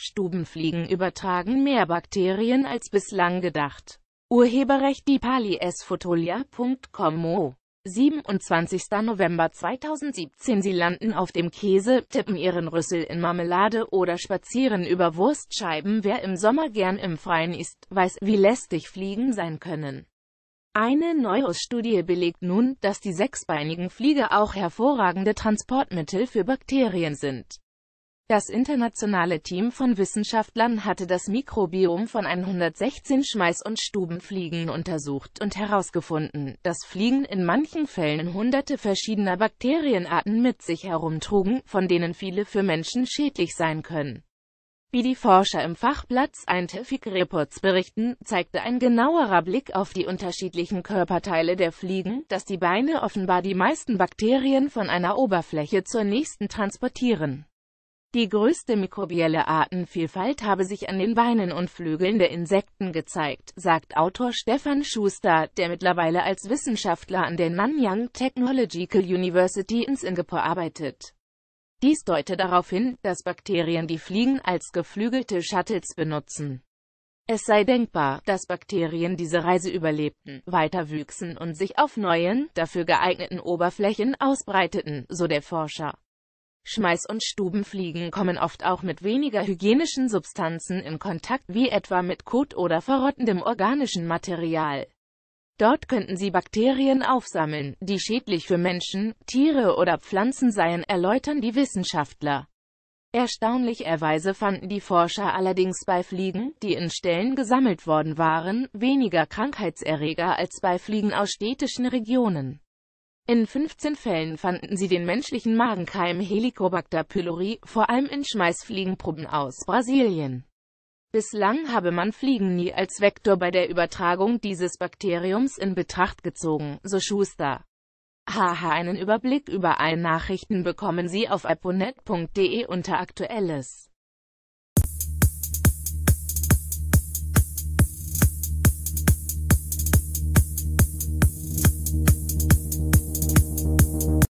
Stubenfliegen übertragen mehr Bakterien als bislang gedacht. Urheberrecht Die Pali S. 27. November 2017 Sie landen auf dem Käse, tippen Ihren Rüssel in Marmelade oder spazieren über Wurstscheiben. Wer im Sommer gern im Freien ist, weiß, wie lästig Fliegen sein können. Eine neue Studie belegt nun, dass die sechsbeinigen Fliege auch hervorragende Transportmittel für Bakterien sind. Das internationale Team von Wissenschaftlern hatte das Mikrobiom von 116 Schmeiß- und Stubenfliegen untersucht und herausgefunden, dass Fliegen in manchen Fällen hunderte verschiedener Bakterienarten mit sich herumtrugen, von denen viele für Menschen schädlich sein können. Wie die Forscher im Fachblatt Scientific Reports berichten, zeigte ein genauerer Blick auf die unterschiedlichen Körperteile der Fliegen, dass die Beine offenbar die meisten Bakterien von einer Oberfläche zur nächsten transportieren. Die größte mikrobielle Artenvielfalt habe sich an den Beinen und Flügeln der Insekten gezeigt, sagt Autor Stefan Schuster, der mittlerweile als Wissenschaftler an der Nanyang Technological University in Singapur arbeitet. Dies deute darauf hin, dass Bakterien die Fliegen als geflügelte Shuttles benutzen. Es sei denkbar, dass Bakterien diese Reise überlebten, weiter wüchsen und sich auf neuen, dafür geeigneten Oberflächen ausbreiteten, so der Forscher. Schmeiß- und Stubenfliegen kommen oft auch mit weniger hygienischen Substanzen in Kontakt, wie etwa mit Kot oder verrottendem organischen Material. Dort könnten sie Bakterien aufsammeln, die schädlich für Menschen, Tiere oder Pflanzen seien, erläutern die Wissenschaftler. Erstaunlicherweise fanden die Forscher allerdings bei Fliegen, die in Stellen gesammelt worden waren, weniger Krankheitserreger als bei Fliegen aus städtischen Regionen. In 15 Fällen fanden sie den menschlichen Magenkeim Helicobacter pylori, vor allem in Schmeißfliegenproben aus Brasilien. Bislang habe man Fliegen nie als Vektor bei der Übertragung dieses Bakteriums in Betracht gezogen, so Schuster. Haha, einen Überblick über alle Nachrichten bekommen Sie auf aponet.de unter Aktuelles.